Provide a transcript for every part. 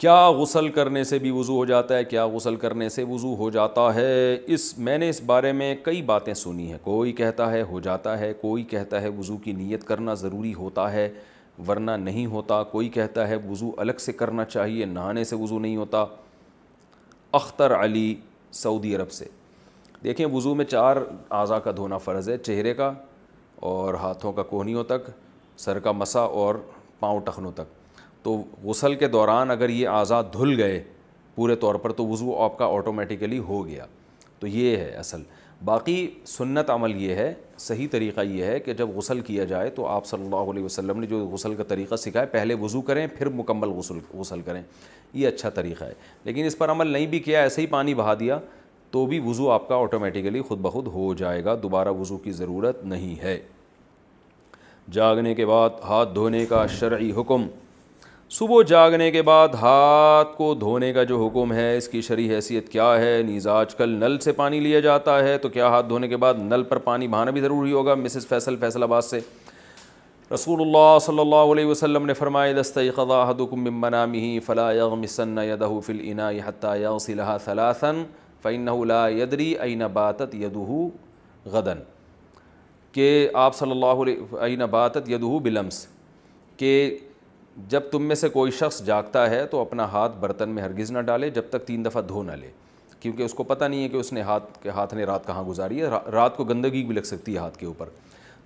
क्या गसल करने से भी वज़ू हो जाता है क्या गसल करने से वज़ू हो जाता है इस मैंने इस बारे में कई बातें सुनी हैं कोई कहता है हो जाता है कोई कहता है वज़ू की नीयत करना ज़रूरी होता है वरना नहीं होता कोई कहता है वज़ू अलग से करना चाहिए नहाने से वज़ू नहीं होता अख्तर अली सऊदी अरब से देखें वज़ू में चार अज़ा का धोना फ़र्ज़ है चेहरे का और हाथों का कोहनीों तक सर का मसा और पाँव टखनों तक तो गसल के दौरान अगर ये आज़ाद धुल गए पूरे तौर पर तो वज़ू आपका ऑटोमेटिकली हो गया तो ये है असल बाकी सुन्नत अमल ये है सही तरीक़ा ये है कि जब गसल किया जाए तो आप सल्लल्लाहु अलैहि वसल्लम ने जो गसल का तरीक़ा सिखाया पहले वज़ू करें फिर मुकम्मल गसल गसल करें ये अच्छा तरीक़ा है लेकिन इस पर अमल नहीं भी किया ऐसे ही पानी बहा दिया तो भी वज़ू आपका ऑटोमेटिकली ख़ुद ब खुद हो जाएगा दोबारा वज़ू की ज़रूरत नहीं है जागने के बाद हाथ धोने का शर्य हुक्म सुबह जागने के बाद हाथ को धोने का जो हुक्म है इसकी शरी हैसियत क्या है नीज़ कल नल से पानी लिया जाता है तो क्या हाथ धोने के बाद नल पर पानी बहाना भी ज़रूरी होगा मिसेस फैसल फैसलाबाद से रसूल सल्ला वसम ने फरमाए दस्तमनामी फ़लासन यदहफ़िलना सलासन फ़ैन यदरी अन बातत यदू गदन के आप सल्ला अन बातत यदहू बिलम्स के जब तुम में से कोई शख्स जागता है तो अपना हाथ बर्तन में हरगिज़ ना डाले जब तक तीन दफ़ा धो ना ले क्योंकि उसको पता नहीं है कि उसने हाथ के हाथ ने रात कहाँ गुजारी है रा, रात को गंदगी भी लग सकती है हाथ के ऊपर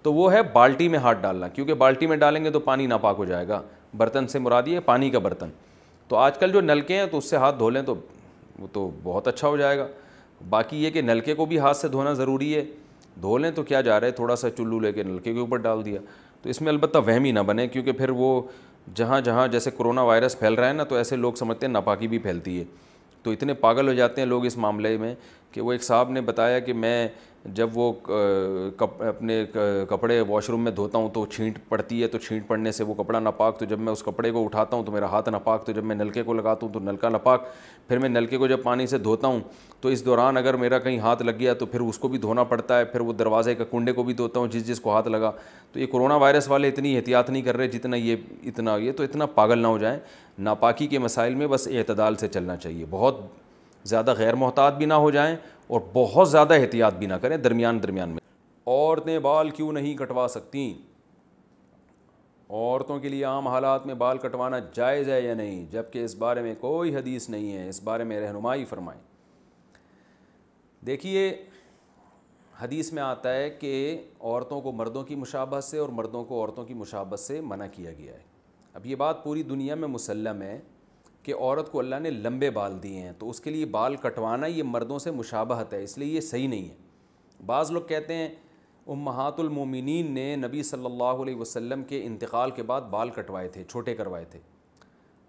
तो वो है बाल्टी में हाथ डालना क्योंकि बाल्टी में डालेंगे तो पानी नापाक हो जाएगा बर्तन से मुरा दिए पानी का बर्तन तो आजकल जो नलके हैं तो उससे हाथ धो लें तो वो तो बहुत अच्छा हो जाएगा बाकी ये कि नलके को भी हाथ से धोना ज़रूरी है धो लें तो क्या जा रहा है थोड़ा सा चुल्लू लेके नलके के ऊपर डाल दिया तो इसमें अलबत्त वहमी ना बने क्योंकि फिर वो जहाँ जहाँ जैसे कोरोना वायरस फैल रहा है ना तो ऐसे लोग समझते हैं नापाकी भी फैलती है तो इतने पागल हो जाते हैं लोग इस मामले में कि वो एक साहब ने बताया कि मैं जब वो कप, अपने कपड़े वॉशरूम में धोता हूँ तो छींट पड़ती है तो छींट पड़ने से वो कपड़ा नापाक तो जब मैं उस कपड़े को उठाता हूँ तो मेरा हाथ नापाक तो जब मैं नलके को लगाता हूँ तो नलका नापाक फिर मैं नलके को जब पानी से धोता हूँ तो इस दौरान अगर मेरा कहीं हाथ लग गया तो फिर उसको भी धोना पड़ता है फिर वो दरवाजे का कुंडे को भी धोता हूँ जिस जिसको हाथ लगा तो ये कोरोना वायरस वाले इतनी एहतियात नहीं कर रहे जितना ये इतना ये तो इतना पागल ना हो जाए नापाकी के मसाइल में बस अतदाल से चलना चाहिए बहुत ज़्यादा गैर महतात भी ना हो जाएँ और बहुत ज़्यादा एहतियात भी ना करें दरमियान दरमियान में औरतें बाल क्यों नहीं कटवा सकती औरतों के लिए आम हालात में बाल कटवाना जायज़ है या नहीं जबकि इस बारे में कोई हदीस नहीं है इस बारे में रहनुमाई फरमाएँ देखिए हदीस में आता है कि औरतों को मर्दों की मुशाबत से और मर्दों को औरतों की मुशाबत से मना किया गया है अब ये बात पूरी दुनिया में मुसलम है कि औरत को अल्लाह ने लंबे बाल दिए हैं तो उसके लिए बाल कटवाना ये मर्दों से मुशाबहत है इसलिए ये सही नहीं है बाज़ लोग कहते हैं उम्मातुलमोमिन ने नबी सल्लल्लाहु अलैहि वसल्लम के इंतकाल के बाद बाल कटवाए थे छोटे करवाए थे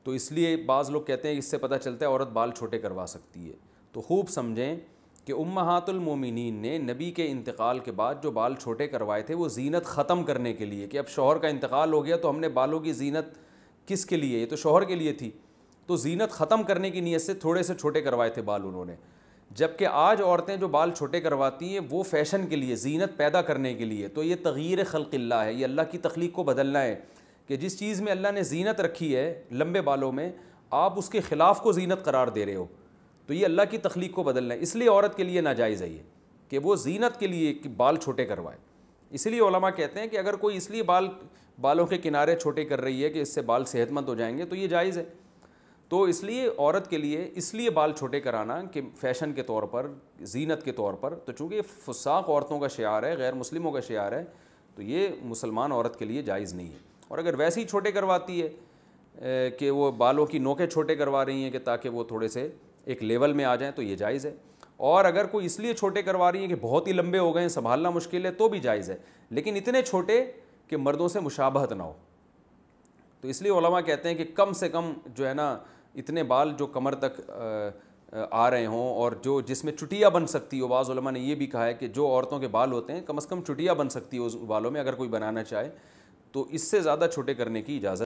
तो इसलिए बाज़ लोग कहते हैं इससे पता चलता है औरत बाल छोटे करवा सकती है तो खूब समझें कि उम्मातुलमोमिन ने नबी के इंतकाल के बाद जो बाल छोटे करवाए थे वो जीनत ख़त्म करने के लिए कि अब शोहर का इंतकाल हो गया तो हमने बालों की जीनत किस के लिए ये तो शोहर के लिए थी तो जीनत ख़त्म करने की नीयत से थोड़े से छोटे करवाए थे बाल उन्होंने जबकि आज औरतें जो बाल छोटे करवाती हैं वो फ़ैशन के लिए जीनत पैदा करने के लिए तो ये तग़ीर खलकिल्ला है ये अल्लाह की तख्लीक को बदलना है कि जिस चीज़ में अल्लाह ने जीनत रखी है लंबे बालों में आप उसके ख़िलाफ़ को जीनत करार दे रहे हो तो ये अल्लाह की तख्लीक को बदलना है इसलिए औरत के लिए नाजायज़ है ये कि वो जीनत के लिए बाल छोटे करवाए इसलिए कहते हैं कि अगर कोई इसलिए बाल बालों के किनारे छोटे कर रही है कि इससे बाल सेहतमंद हो जाएंगे तो ये जायज़ है तो इसलिए औरत के लिए इसलिए बाल छोटे कराना कि फैशन के तौर पर जीनत के तौर पर तो चूँकि फुसाक औरतों का शार है गैर मुस्लिमों का शार है तो ये मुसलमान औरत के लिए जायज़ नहीं है और अगर वैसे ही छोटे करवाती है कि वो बालों की नोकें छोटे करवा रही हैं कि ताकि वो थोड़े से एक लेवल में आ जाएँ तो ये जायज़ है और अगर कोई इसलिए छोटे करवा रही हैं कि बहुत ही लंबे हो गए हैं संभालना मुश्किल है तो भी जायज़ है लेकिन इतने छोटे कि मर्दों से मुशाबहत ना हो तो इसलिए कहते हैं कि कम से कम जो है ना इतने बाल जो कमर तक आ रहे हों और जो जिसमें चुटिया बन सकती हो बाज़ ने यह भी कहा है कि जो औरतों के बाल होते हैं कम अज़ कम चुटिया बन सकती हो उस बालों में अगर कोई बनाना चाहे तो इससे ज़्यादा छोटे करने की इजाज़त